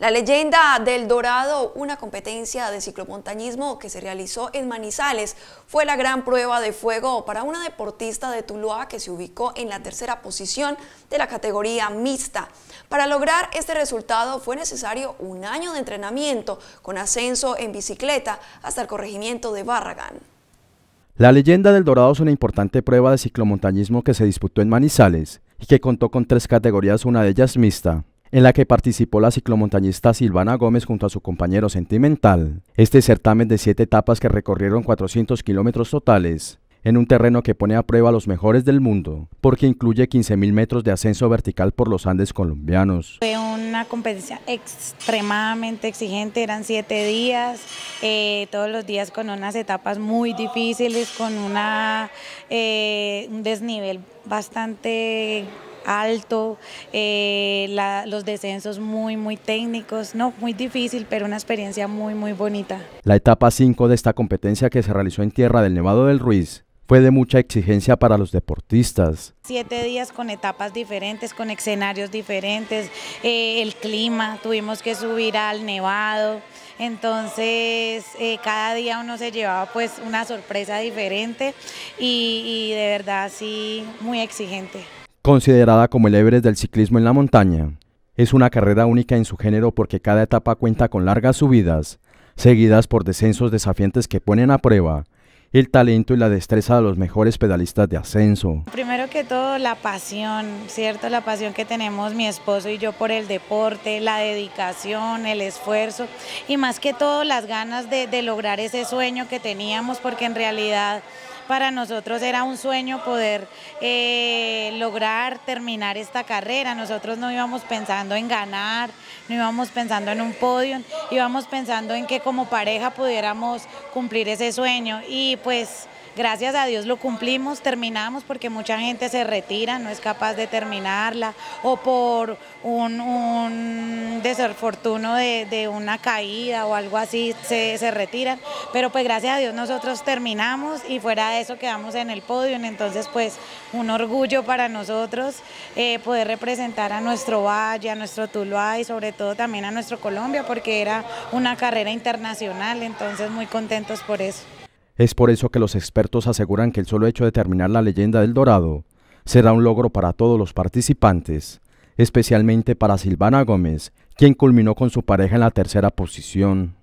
La leyenda del Dorado, una competencia de ciclomontañismo que se realizó en Manizales, fue la gran prueba de fuego para una deportista de Tuluá que se ubicó en la tercera posición de la categoría mixta. Para lograr este resultado fue necesario un año de entrenamiento con ascenso en bicicleta hasta el corregimiento de Barragán. La leyenda del Dorado es una importante prueba de ciclomontañismo que se disputó en Manizales y que contó con tres categorías, una de ellas mixta en la que participó la ciclomontañista Silvana Gómez junto a su compañero sentimental. Este certamen de siete etapas que recorrieron 400 kilómetros totales, en un terreno que pone a prueba a los mejores del mundo, porque incluye 15.000 metros de ascenso vertical por los Andes colombianos. Fue una competencia extremadamente exigente, eran siete días, eh, todos los días con unas etapas muy difíciles, con una, eh, un desnivel bastante alto, eh, los descensos muy, muy técnicos, no, muy difícil, pero una experiencia muy, muy bonita. La etapa 5 de esta competencia que se realizó en tierra del Nevado del Ruiz fue de mucha exigencia para los deportistas. Siete días con etapas diferentes, con escenarios diferentes, eh, el clima, tuvimos que subir al nevado, entonces eh, cada día uno se llevaba pues una sorpresa diferente y de verdad sí muy exigente. Considerada como el Everest del ciclismo en la montaña, es una carrera única en su género porque cada etapa cuenta con largas subidas, seguidas por descensos desafiantes que ponen a prueba el talento y la destreza de los mejores pedalistas de ascenso. Primero que todo, la pasión, ¿cierto? La pasión que tenemos mi esposo y yo por el deporte, la dedicación, el esfuerzo y más que todo las ganas de, de lograr ese sueño que teníamos porque en realidad para nosotros era un sueño poder eh, lograr terminar esta carrera. Nosotros no íbamos pensando en ganar, no íbamos pensando en un podio, íbamos pensando en que como pareja pudiéramos cumplir ese sueño y pues gracias a Dios lo cumplimos, terminamos porque mucha gente se retira, no es capaz de terminarla o por un, un desafortuno de, una caída o algo así se, se retiran, pero pues gracias a Dios nosotros terminamos y fuera de eso quedamos en el podio, entonces pues un orgullo para nosotros eh, poder representar a nuestro valle, a nuestro Tuluá y sobre todo también a nuestro Colombia porque era una carrera internacional, entonces muy contentos por eso. Es por eso que los expertos aseguran que el solo hecho de terminar la leyenda del Dorado será un logro para todos los participantes, especialmente para Silvana Gómez, quien culminó con su pareja en la tercera posición.